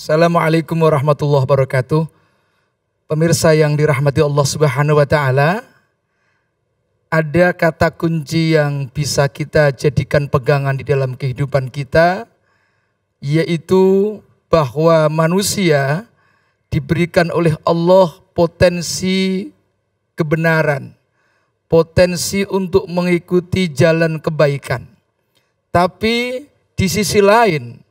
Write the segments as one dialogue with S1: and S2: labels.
S1: Assalamualaikum warahmatullahi wabarakatuh. Pemirsa yang dirahmati Allah Subhanahu wa taala, ada kata kunci yang bisa kita jadikan pegangan di dalam kehidupan kita yaitu bahwa manusia diberikan oleh Allah potensi kebenaran, potensi untuk mengikuti jalan kebaikan. Tapi di sisi lain,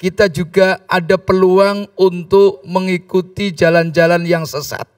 S1: kita juga ada peluang untuk mengikuti jalan-jalan yang sesat.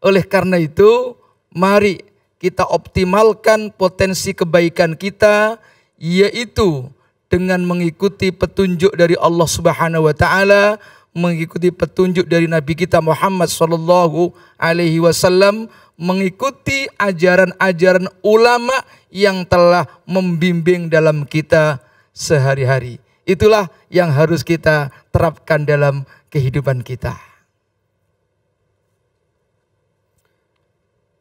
S1: Oleh karena itu, mari kita optimalkan potensi kebaikan kita yaitu dengan mengikuti petunjuk dari Allah Subhanahu wa taala, mengikuti petunjuk dari nabi kita Muhammad sallallahu alaihi wasallam, mengikuti ajaran-ajaran ulama yang telah membimbing dalam kita sehari-hari. Itulah yang harus kita terapkan dalam kehidupan kita.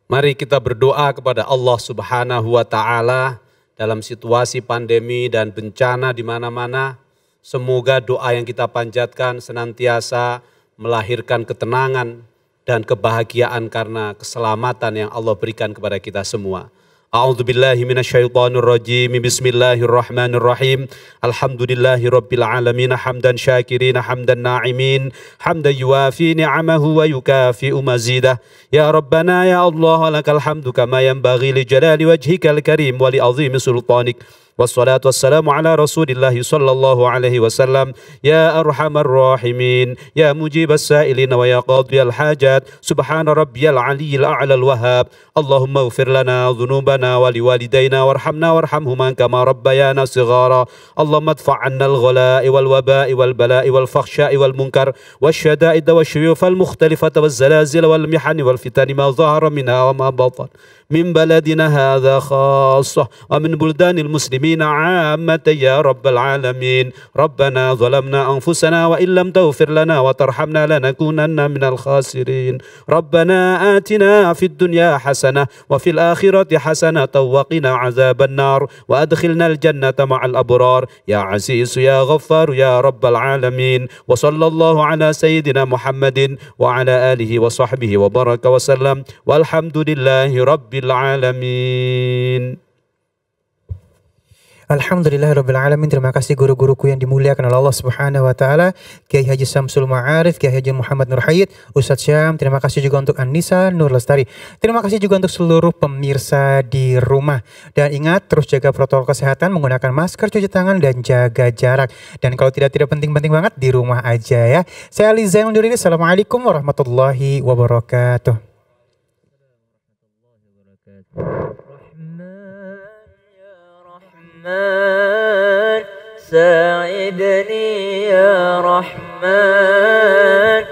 S2: Mari kita berdoa kepada Allah Subhanahu wa taala dalam situasi pandemi dan bencana di mana-mana. Semoga doa yang kita panjatkan senantiasa melahirkan ketenangan dan kebahagiaan karena keselamatan yang Allah berikan kepada kita semua. أعوذ بالله من الشيطان الرجيم بسم الله الرحمن الرحيم الحمد لله رب العالمين حمدا شاكرين حمدا ناعمين حمدا يوافي نعمه ويكافئ مزيده يا ربنا يا الله لك الحمد كما ينبغي لجلال وجهك الكريم ولعظيم سلطانك والصلاة والسلام على رسول الله صلى الله عليه وسلم يا أرحم الراحمين يا مجيب السائلين ويا قاضي الحاجات سبحان ربي العلي الأعلى الوهاب اللهم اغفر لنا ذنوبنا ولوالدينا وارحمنا وارحمهما كما ربيانا صغارا اللهم ادفع عنا الغلاء والوباء والبلاء والفخشاء والمنكر والشدائد والشيوخ المختلفة والزلازل والمحن والفتن ما ظهر منها وما بطن من بلدنا هذا خاصة ومن بلدان المسلمين عامة يا رب العالمين ربنا ظلمنا أنفسنا وإن لم تغفر لنا وترحمنا لنكونن من الخاسرين ربنا آتنا في الدنيا حسنة وفي الآخرة حسنة وقنا عذاب النار وأدخلنا الجنة مع الأبرار يا عزيز يا غفار يا رب العالمين وصلى الله على سيدنا محمد وعلى آله وصحبه وبارك وسلم والحمد لله رب rabbil alamin
S3: Alhamdulillah Rabbil Alamin Terima kasih guru-guruku yang dimuliakan oleh Allah Subhanahu Wa Taala Kiai Haji Samsul Ma'arif Kiai Haji Muhammad Nur Hayid Ustadz Syam Terima kasih juga untuk Anissa Nur Lestari Terima kasih juga untuk seluruh pemirsa di rumah Dan ingat terus jaga protokol kesehatan Menggunakan masker, cuci tangan dan jaga jarak Dan kalau tidak tidak penting-penting banget Di rumah aja ya Saya Liza Zain Assalamualaikum warahmatullahi wabarakatuh
S4: الرحمن ساعدني يا رحمن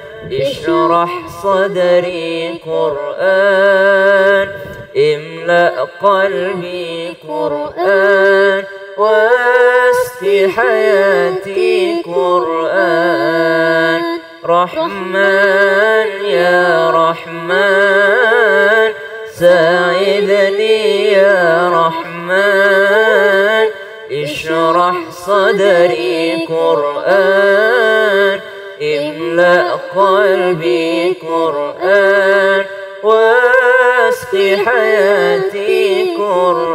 S4: اشرح صدري قرآن املأ قلبي قرآن واسقي حياتي قرآن رحمن يا رحمن ساعدني يا رحمن الصدر قرآن املأ قلبي قرآن واسقي حياتي قرآن